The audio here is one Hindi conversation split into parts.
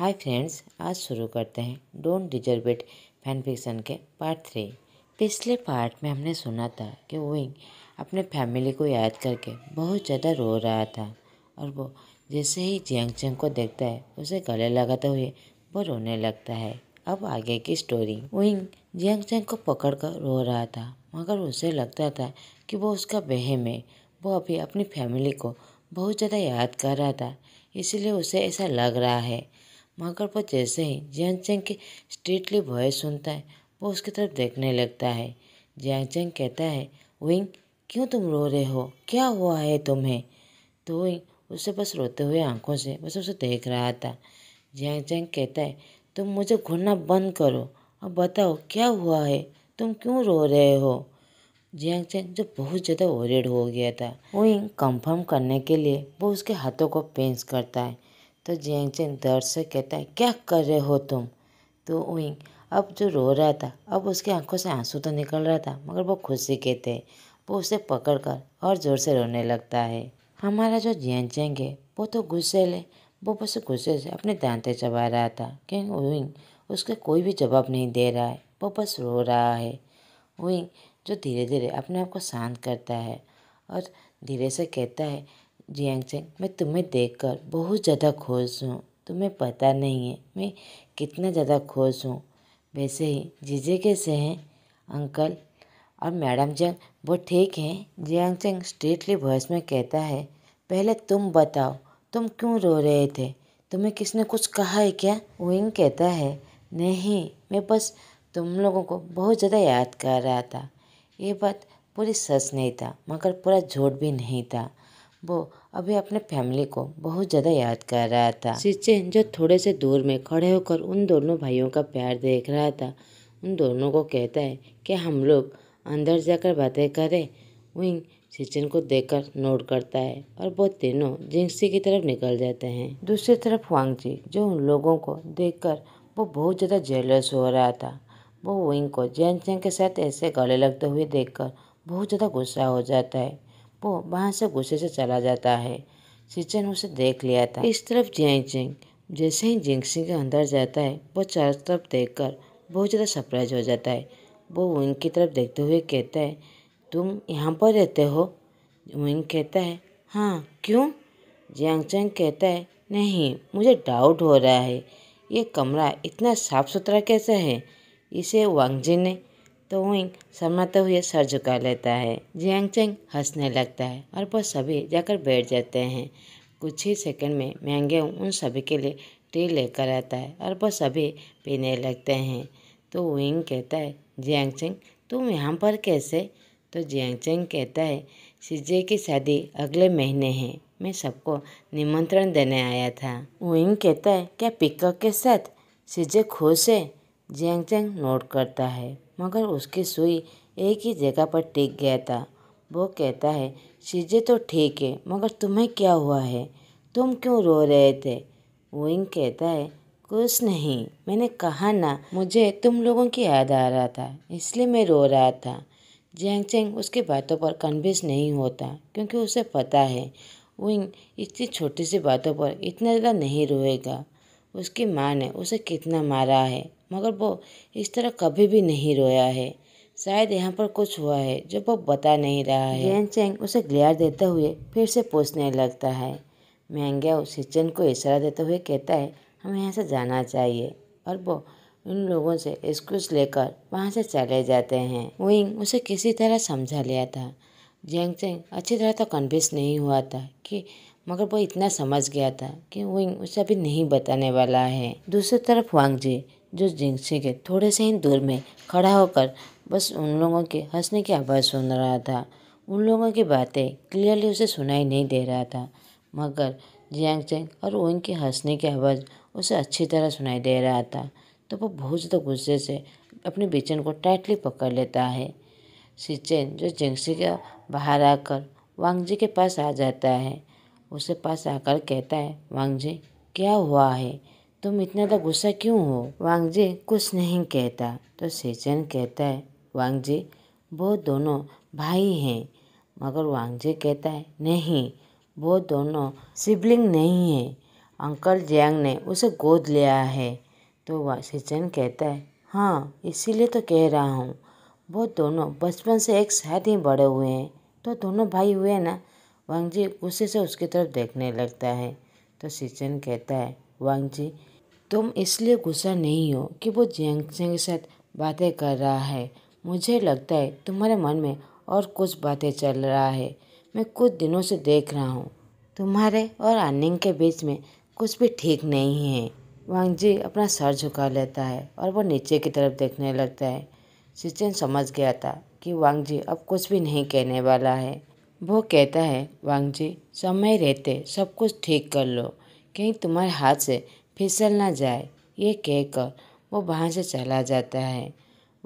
हाय फ्रेंड्स आज शुरू करते हैं don't deserve it fan fiction के पार्ट थ्री पिछले पार्ट में हमने सुना था कि विंग अपने फैमिली को याद करके बहुत ज़्यादा रो रहा था और वो जैसे ही जियांग चेंग को देखता है उसे गले लगाते हुए वो रोने लगता है अब आगे की स्टोरी विंग जियांग चेंग को पकड़ कर रो रहा था मगर उसे लगता था कि वो उसका बहम है वो अभी अपनी फैमिली को बहुत ज़्यादा याद कर रहा था इसीलिए उसे ऐसा लग रहा है मगर वो जैसे ही जियांग के स्ट्रीटली वॉयस सुनता है वो उसकी तरफ देखने लगता है जियांग कहता है विंग क्यों तुम रो रहे हो क्या हुआ है तुम्हें तो विंग उसे बस रोते हुए आंखों से बस उसे देख रहा था जियांग कहता है तुम मुझे घूरना बंद करो अब बताओ क्या हुआ है तुम क्यों रो रहे हो जियांग चेंग जो बहुत ज़्यादा ओरिड हो गया था विंग कंफर्म करने के लिए वो उसके हाथों को पेंस करता है तो जैन जेंग दर्द से कहता है क्या कर रहे हो तुम तो उइंग अब जो रो रहा था अब उसकी आंखों से आंसू तो निकल रहा था मगर वो खुशी कहते हैं वो उसे पकड़ कर और ज़ोर से रोने लगता है हमारा जो जैन जेंग है वो तो गुस्से ले वो बस गुस्से से अपने दांते चबा रहा था क्योंकि उइंग उसके कोई भी जवाब नहीं दे रहा है वो बस रो रहा है उइंग जो धीरे धीरे अपने आप को शांत करता है और धीरे से कहता है जियांग जियांगचेंग मैं तुम्हें देखकर बहुत ज़्यादा खुश हूँ तुम्हें पता नहीं है मैं कितना ज़्यादा खुश हूँ वैसे ही जीजे कैसे हैं अंकल और मैडम जंग वो ठीक हैं चंग स्ट्रेटली वॉइस में कहता है पहले तुम बताओ तुम क्यों रो रहे थे तुम्हें किसने कुछ कहा है क्या विंग कहता है नहीं मैं बस तुम लोगों को बहुत ज़्यादा याद कर रहा था ये बात पूरी सच नहीं था मगर पूरा झूठ भी नहीं था वो अभी अपने फैमिली को बहुत ज़्यादा याद कर रहा था सिचिन जो थोड़े से दूर में खड़े होकर उन दोनों भाइयों का प्यार देख रहा था उन दोनों को कहता है कि हम लोग अंदर जाकर बातें करें विंग सिचिन को देखकर नोट करता है और वो तीनों जिंसी की तरफ निकल जाते हैं दूसरी तरफ वांग जी जो उन लोगों को कर वो बहुत ज़्यादा जेलस हो रहा था वो विंग को जैन चैन के साथ ऐसे गले लगते हुए देखकर बहुत ज़्यादा गुस्सा हो जाता है वो वहाँ से गुस्से से चला जाता है सिचन उसे देख लिया था इस तरफ जियाई जिंग जैसे ही जिंग सिंह अंदर जाता है वो चारों तरफ देख कर बहुत ज़्यादा सरप्राइज हो जाता है वो विंग की तरफ देखते हुए कहता है तुम यहाँ पर रहते हो विंग कहता है हाँ क्यों जियांग चंग कहता है नहीं मुझे डाउट हो रहा है ये कमरा इतना साफ़ सुथरा कैसा है इसे वांगजी ने तो हुई शर्माते हुए सर झुका लेता है जियांग चेंग हंसने लगता है और वह सभी जाकर बैठ जाते हैं कुछ ही सेकंड में महंगे उन सभी के लिए टी लेकर आता है और वह सभी पीने लगते हैं तो विंग कहता है जियांग चेंग तुम यहाँ पर कैसे तो जियांग चेंग कहता है सीजे की शादी अगले महीने है मैं सबको निमंत्रण देने आया था विंग कहता है क्या पिकअप के साथ सीजे खुश है जियांग चेंग नोट करता है मगर उसकी सुई एक ही जगह पर टिक गया था वो कहता है चीज़ें तो ठीक है मगर तुम्हें क्या हुआ है तुम क्यों रो रहे थे विंग कहता है कुछ नहीं मैंने कहा ना मुझे तुम लोगों की याद आ रहा था इसलिए मैं रो रहा था जेंग चेंग उसकी बातों पर कन्विंस नहीं होता क्योंकि उसे पता है विंग इतनी छोटी सी बातों पर इतना ज़्यादा नहीं रोएगा उसकी माँ ने उसे कितना मारा है मगर वो इस तरह कभी भी नहीं रोया है शायद यहाँ पर कुछ हुआ है जो वो बता नहीं रहा है जैन चैंग उसे ग्लियर देते हुए फिर से पूछने लगता है महंगा सिचन को इशारा देते हुए कहता है हमें यहाँ से जाना चाहिए और वो उन लोगों से एक्सक्यूज लेकर वहाँ से चले जाते हैं विंग उसे किसी तरह समझा लिया था जेंग चेंग अच्छी तरह तो कन्विंस नहीं हुआ था कि मगर वो इतना समझ गया था कि वो उसे अभी नहीं बताने वाला है दूसरी तरफ जी जो जिंगसे के थोड़े से ही दूर में खड़ा होकर बस उन लोगों के हंसने की आवाज़ सुन रहा था उन लोगों की बातें क्लियरली उसे सुनाई नहीं दे रहा था मगर जियांग चेंग और ओइंग के हंसने की आवाज़ उसे अच्छी तरह सुनाई दे रहा था तो वो बहुत ज़्यादा गुस्से से अपने बेचन को टाइटली पकड़ लेता है सिचेन जो जिंगसी के बाहर आकर वांगजी के पास आ जाता है उसके पास आकर कहता है वांगजे क्या हुआ है तुम इतना तो गुस्सा क्यों हो वांगजे कुछ नहीं कहता तो सेचन कहता है वांगजे वो दोनों भाई हैं मगर वांगजे कहता है नहीं वो दोनों सिबलिंग नहीं है अंकल जैंग ने उसे गोद लिया है तो सेचन कहता है हाँ इसीलिए तो कह रहा हूँ वो दोनों बचपन से एक साथ ही बड़े हुए हैं तो दोनों भाई हुए ना जी गुस्से से उसकी तरफ देखने लगता है तो सिचन कहता है वांग जी तुम इसलिए गुस्सा नहीं हो कि वो जियांगसेन के साथ बातें कर रहा है मुझे लगता है तुम्हारे मन में और कुछ बातें चल रहा है मैं कुछ दिनों से देख रहा हूँ तुम्हारे और आनिंग के बीच में कुछ भी ठीक नहीं है वांग जी अपना सर झुका लेता है और वो नीचे की तरफ देखने लगता है सिचन समझ गया था कि वांग जी अब कुछ भी नहीं कहने वाला है वो कहता है वांगजी समय रहते सब कुछ ठीक कर लो कहीं तुम्हारे हाथ से फिसल ना जाए ये कहकर वो वहाँ से चला जाता है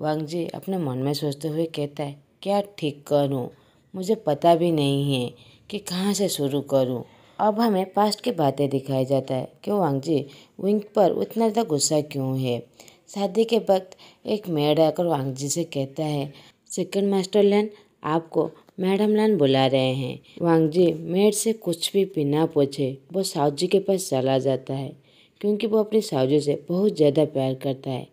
वांगजी अपने मन में सोचते हुए कहता है क्या ठीक करूँ मुझे पता भी नहीं है कि कहाँ से शुरू करूँ अब हमें पास्ट की बातें दिखाई जाता है कि वांगजी विंग पर उतना ज़्यादा गुस्सा क्यों है शादी के वक्त एक मेड आकर वांगजी से कहता है सेकंड मास्टर लैन आपको मैडम लान बुला रहे हैं वांगजी मेड से कुछ भी बिना पूछे वो साहु जी के पास चला जाता है क्योंकि वो अपनी साहू से बहुत ज़्यादा प्यार करता है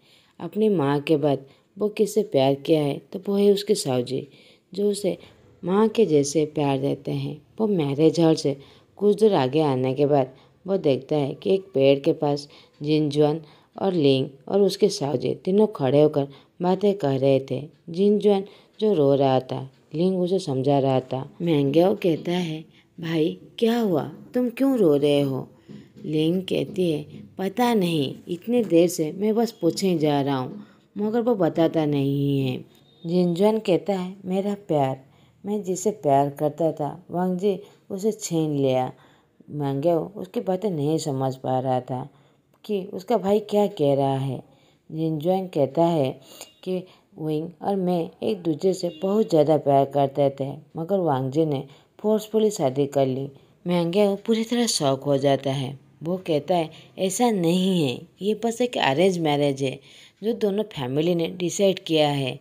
अपनी माँ के बाद वो किसे प्यार किया है तो वो है उसके साहु जी जो उसे माँ के जैसे प्यार देते हैं वो मैरिज हॉल से कुछ दूर आगे आने के बाद वो देखता है कि एक पेड़ के पास जिनजुआन और लिंग और उसके जी तीनों खड़े होकर बातें कह रहे थे जिनजुआन जो रो रहा था लिंग उसे समझा रहा था मैंग्याओ कहता है भाई क्या हुआ तुम क्यों रो रहे हो लिंग कहती है पता नहीं इतने देर से मैं बस पूछे जा रहा हूँ मगर वो बताता नहीं है जिनजन कहता है मेरा प्यार मैं जिसे प्यार करता था वंग जी उसे छीन लिया मांगे उसकी बातें नहीं समझ पा रहा था कि उसका भाई क्या कह रहा है जिनजन कहता है कि विंग और मैं एक दूसरे से बहुत ज़्यादा प्यार करते थे मगर वांगजी ने फोर्सफुली शादी कर ली महंगे को पूरी तरह शौक हो जाता है वो कहता है ऐसा नहीं है ये बस एक अरेंज मैरिज है जो दोनों फैमिली ने डिसाइड किया है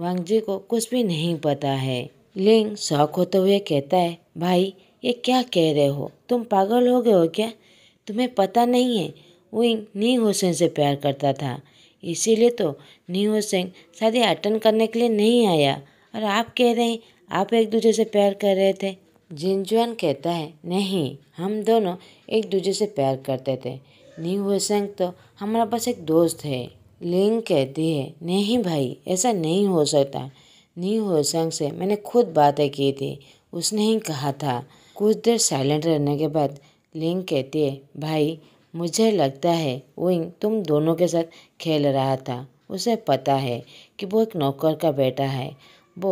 वांगजी को कुछ भी नहीं पता है लिंग शौक होते हुए कहता है भाई ये क्या कह रहे हो तुम पागल हो गए हो क्या तुम्हें पता नहीं है विंग नी हुसैन से प्यार करता था इसीलिए तो न्यू सिंह शादी अटेंड करने के लिए नहीं आया और आप कह रहे हैं आप एक दूसरे से प्यार कर रहे थे जिनजुआन कहता है नहीं हम दोनों एक दूसरे से प्यार करते थे न्यू होसेंग तो हमारा पास एक दोस्त है लिंग कहती है नहीं भाई ऐसा नहीं हो सकता न्यू होसेंग से मैंने खुद बातें की थी उसने ही कहा था कुछ देर साइलेंट रहने के बाद लिंग कहती है भाई मुझे लगता है विंग तुम दोनों के साथ खेल रहा था उसे पता है कि वो एक नौकर का बेटा है वो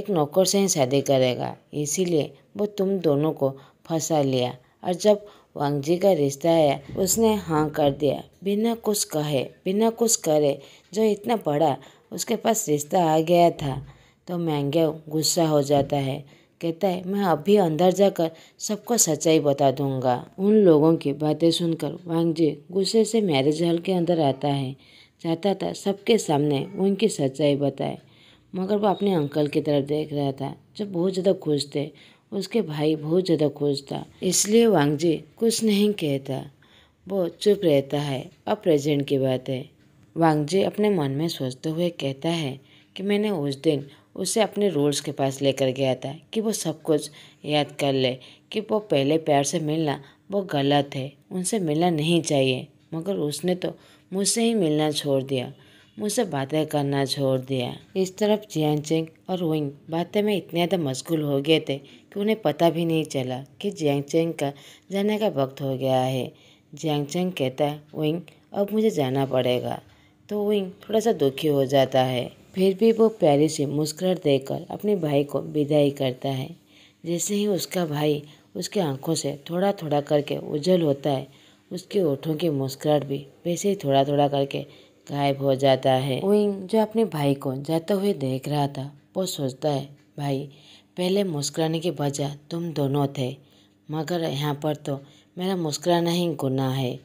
एक नौकर से ही शादी करेगा इसीलिए वो तुम दोनों को फंसा लिया और जब जी का रिश्ता आया उसने हाँ कर दिया बिना कुछ कहे बिना कुछ करे जो इतना बड़ा उसके पास रिश्ता आ गया था तो महंगे गुस्सा हो जाता है कहता है मैं अभी अंदर जाकर सबको सच्चाई बता दूंगा उन लोगों की बातें सुनकर जी गुस्से से मैरिज हॉल के अंदर आता है चाहता था सबके सामने उनकी सच्चाई बताए मगर वो अपने अंकल की तरफ देख रहा था जो बहुत ज़्यादा खुश थे उसके भाई बहुत ज़्यादा खुश था इसलिए जी कुछ नहीं कहता वो चुप रहता है अब प्रेजेंट की बात है जी अपने मन में सोचते हुए कहता है कि मैंने उस दिन उसे अपने रूल्स के पास लेकर गया था कि वो सब कुछ याद कर ले कि वो पहले प्यार से मिलना वो गलत है उनसे मिलना नहीं चाहिए मगर उसने तो मुझसे ही मिलना छोड़ दिया मुझसे बातें करना छोड़ दिया इस तरफ जियान चेंग और विंग बातें में इतने ज़्यादा मशगूल हो गए थे कि उन्हें पता भी नहीं चला कि जियांग चेंग का जाने का वक्त हो गया है जियांग चेंग कहता है विंग अब मुझे जाना पड़ेगा तो विंग थोड़ा सा दुखी हो जाता है फिर भी वो प्यारी से मुस्कुराहट देकर अपने भाई को विदाई करता है जैसे ही उसका भाई उसके आंखों से थोड़ा थोड़ा करके उजल होता है उसके ओठों की मुस्कुराहट भी वैसे ही थोड़ा थोड़ा करके गायब हो जाता है विंग जो अपने भाई को जाते हुए देख रहा था वो सोचता है भाई पहले मुस्कुराने के बजाय तुम दोनों थे मगर यहाँ पर तो मेरा मुस्कुराना ही गुनाह है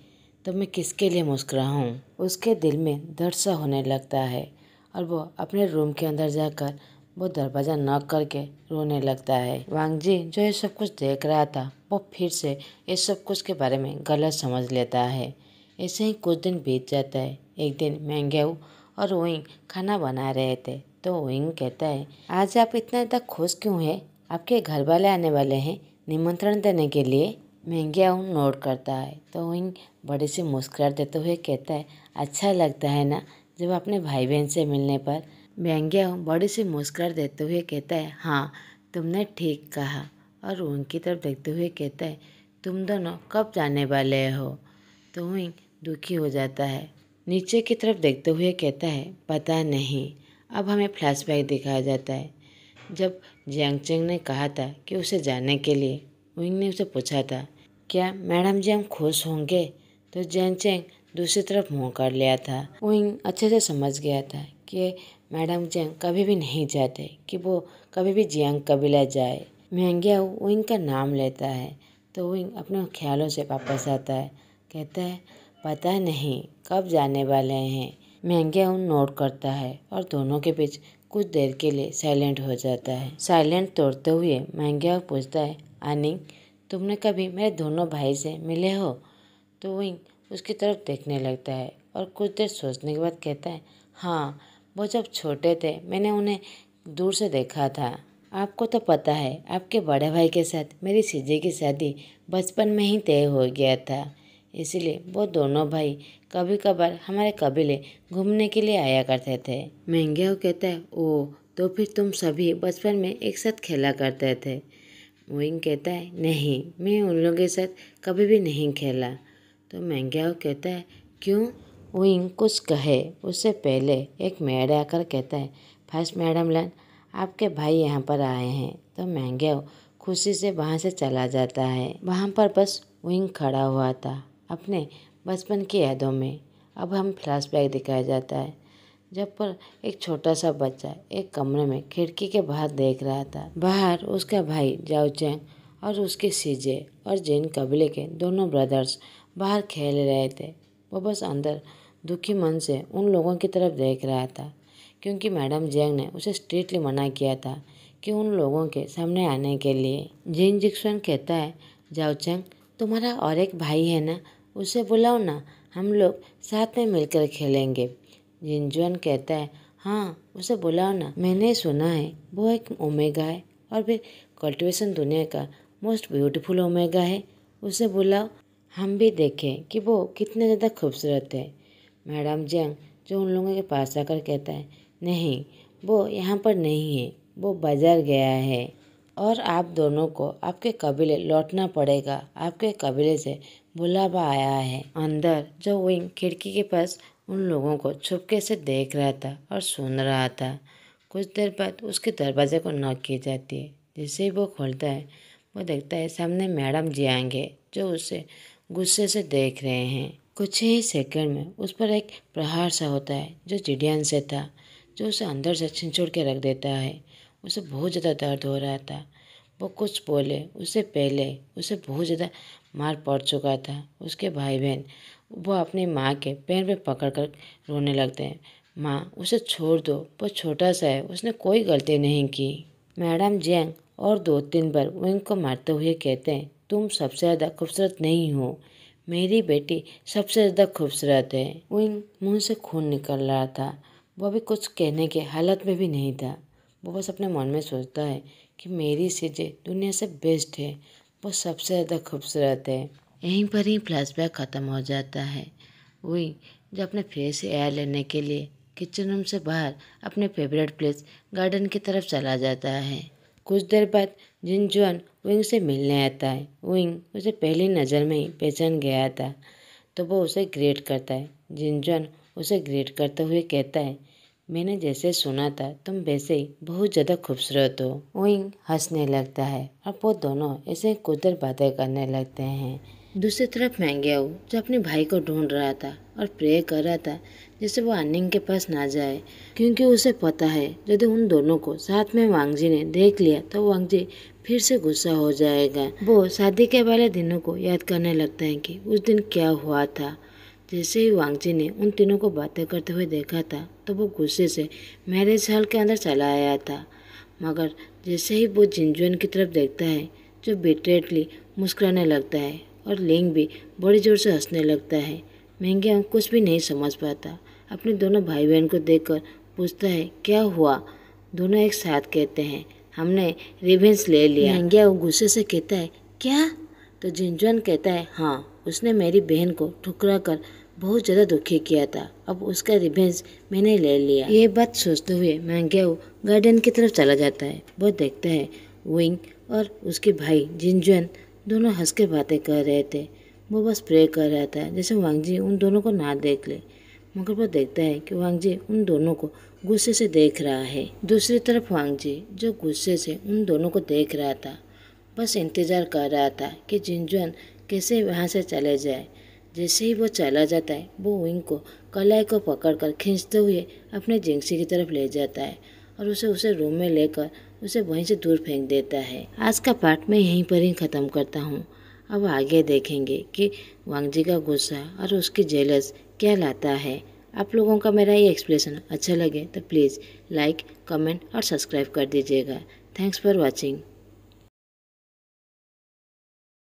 तो मैं किसके लिए मुस्कुराऊँ उसके दिल में दर्द सा होने लगता है और वो अपने रूम के अंदर जाकर वो दरवाजा नॉक करके रोने लगता है वांग जी जो ये सब कुछ देख रहा था वो फिर से ये सब कुछ के बारे में गलत समझ लेता है ऐसे ही कुछ दिन बीत जाता है एक दिन मैंगेऊ और वहीं खाना बना रहे थे तो विंग कहता है आज आप इतना ज़्यादा खुश क्यों हैं आपके घर वाले आने वाले हैं निमंत्रण देने के लिए महंगिया नोट करता है तो विंग बड़े से मुस्कुराहट देते हुए कहता है अच्छा लगता है ना जब अपने भाई बहन से मिलने पर व्यंग्या बड़ी सी मुस्कुरा देते हुए कहता है हाँ तुमने ठीक कहा और उनकी तरफ देखते हुए कहता है तुम दोनों कब जाने वाले हो तो विंग दुखी हो जाता है नीचे की तरफ देखते हुए कहता है पता नहीं अब हमें फ्लैशबैक दिखाया जाता है जब जियांगचेंग ने कहा था कि उसे जाने के लिए विंग ने उसे पूछा था क्या मैडम जी हम खुश होंगे तो चेंग दूसरी तरफ मुंह कर लिया था वोइंग अच्छे से समझ गया था कि मैडम जैंग कभी भी नहीं चाहते कि वो कभी भी जियांग कबीला जाए महंगिया वोइंग का नाम लेता है तो वोइंग अपने ख्यालों से वापस आता है कहता है पता नहीं कब जाने वाले हैं महंगिया उन नोट करता है और दोनों के बीच कुछ देर के लिए साइलेंट हो जाता है साइलेंट तोड़ते हुए महंगिया पूछता है आनिंग तुमने कभी मेरे दोनों भाई से मिले हो तो वोइंग उसकी तरफ देखने लगता है और कुछ देर सोचने के बाद कहता है हाँ वो जब छोटे थे मैंने उन्हें दूर से देखा था आपको तो पता है आपके बड़े भाई के साथ मेरी सीजे की शादी बचपन में ही तय हो गया था इसीलिए वो दोनों भाई कभी कभार हमारे कबीले घूमने के लिए आया करते थे महंगे कहता है ओ तो फिर तुम सभी बचपन में एक साथ खेला करते थे विंग कहता है नहीं मैं उन लोगों के साथ कभी भी नहीं खेला तो मैंग्याओ कहता है क्यों वो इंकुस कहे उससे पहले एक मेड आकर कहता है फर्स्ट मैडम लन आपके भाई यहाँ पर आए हैं तो मैंग्याओ खुशी से वहाँ से चला जाता है वहाँ पर बस विंग खड़ा हुआ था अपने बचपन की यादों में अब हम फ्लैशबैक दिखाया जाता है जब पर एक छोटा सा बच्चा एक कमरे में खिड़की के बाहर देख रहा था बाहर उसका भाई जाओचैंग और उसके सीजे और जैन कबीले के दोनों ब्रदर्स बाहर खेल रहे थे वो बस अंदर दुखी मन से उन लोगों की तरफ देख रहा था क्योंकि मैडम जैंग ने उसे स्ट्रिक्टली मना किया था कि उन लोगों के सामने आने के लिए जिन जिक्सन कहता है चंग तुम्हारा और एक भाई है ना उसे बुलाओ ना हम लोग साथ में मिलकर खेलेंगे जिनजुअन कहता है हाँ उसे बुलाओ ना मैंने सुना है वो एक ओमेगा है और फिर कल्टिवेशन दुनिया का मोस्ट ब्यूटीफुल ओमेगा है उसे बुलाओ हम भी देखें कि वो कितने ज़्यादा खूबसूरत है मैडम जंग जो उन लोगों के पास आकर कहता है नहीं वो यहाँ पर नहीं है वो बाजार गया है और आप दोनों को आपके कबीले लौटना पड़ेगा आपके कबीले से बुलावा आया है अंदर जो विंग खिड़की के पास उन लोगों को छुपके से देख रहा था और सुन रहा था कुछ देर बाद उसके दरवाजे को नॉक की जाती है जैसे ही वो खोलता है वो देखता है सामने मैडम जी आएंगे जो उसे गुस्से से देख रहे हैं कुछ ही सेकंड में उस पर एक प्रहार सा होता है जो जिडियन से था जो उसे अंदर से छिंचोड़ के रख देता है उसे बहुत ज़्यादा दर्द हो रहा था वो कुछ बोले उससे पहले उसे बहुत ज़्यादा मार पड़ चुका था उसके भाई बहन वो अपनी माँ के पैर पे पकड़ कर रोने लगते हैं माँ उसे छोड़ दो वो छोटा सा है उसने कोई गलती नहीं की मैडम जैंग और दो तीन बार विंग को मारते हुए कहते हैं तुम सबसे ज़्यादा खूबसूरत नहीं हो मेरी बेटी सबसे ज़्यादा खूबसूरत है उन मुंह से खून निकल रहा था वो भी कुछ कहने के हालत में भी नहीं था वो बस अपने मन में सोचता है कि मेरी सीजें दुनिया से बेस्ट है वो सबसे ज़्यादा खूबसूरत है यहीं पर ही फ्लैशबैक ख़त्म हो जाता है वही जो अपने फ्रेश एयर लेने के लिए किचन रूम से बाहर अपने फेवरेट प्लेस गार्डन की तरफ चला जाता है कुछ देर बाद जिन जुआन विंग से मिलने आता है विंग उसे पहली नज़र में ही पहचान गया था तो वो उसे ग्रेट करता है जिनजन उसे ग्रेट करते हुए कहता है मैंने जैसे सुना था तुम वैसे ही बहुत ज़्यादा खूबसूरत हो विंग हंसने लगता है और वो दोनों ऐसे कुदर बातें करने लगते हैं दूसरी तरफ मैंग्याऊ जो अपने भाई को ढूंढ रहा था और प्रे कर रहा था जैसे वो अनिंग के पास ना जाए क्योंकि उसे पता है यदि उन दोनों को साथ में वांगजी ने देख लिया तो वांगजी फिर से गुस्सा हो जाएगा वो शादी के वाले दिनों को याद करने लगता है कि उस दिन क्या हुआ था जैसे ही वांगजी ने उन तीनों को बातें करते हुए देखा था तो वो गुस्से से मैरिज हॉल के अंदर चला आया था मगर जैसे ही वो जिनजुन की तरफ देखता है जो बेटेटली मुस्कुराने लगता है और लिंग भी बड़ी जोर से हंसने लगता है महंगे कुछ भी नहीं समझ पाता अपने दोनों भाई बहन को देखकर पूछता है क्या हुआ दोनों एक साथ कहते हैं हमने रिवेंस ले लिया नंग्या वो गुस्से से कहता है क्या तो जिनजन कहता है हाँ उसने मेरी बहन को ठुकरा कर बहुत ज़्यादा दुखी किया था अब उसका रिवेंस मैंने ले लिया ये बात सोचते हुए मैंग्याओ गार्डन की तरफ चला जाता है वो देखता है विंग और उसके भाई जिनजन दोनों हंस के बातें कर रहे थे वो बस प्रे कर रहा था जैसे वांगजी उन दोनों को ना देख ले मगर वो देखता है कि वांगजी उन दोनों को गुस्से से देख रहा है दूसरी तरफ वांगजी जो गुस्से से उन दोनों को देख रहा था बस इंतज़ार कर रहा था कि जिनजुन कैसे वहाँ से चले जाए जैसे ही वो चला जाता है वो विंग को कलाई को पकड़कर खींचते हुए अपने जिंगसी की तरफ ले जाता है और उसे उसे रूम में लेकर उसे वहीं से दूर फेंक देता है आज का पार्ट मैं यहीं पर ही ख़त्म करता हूँ अब आगे देखेंगे कि वांगजी का गुस्सा और उसकी जेलस क्या लाता है आप लोगों का मेरा ये एक्सप्रेशन अच्छा लगे तो प्लीज़ लाइक कमेंट और सब्सक्राइब कर दीजिएगा थैंक्स फॉर वॉचिंग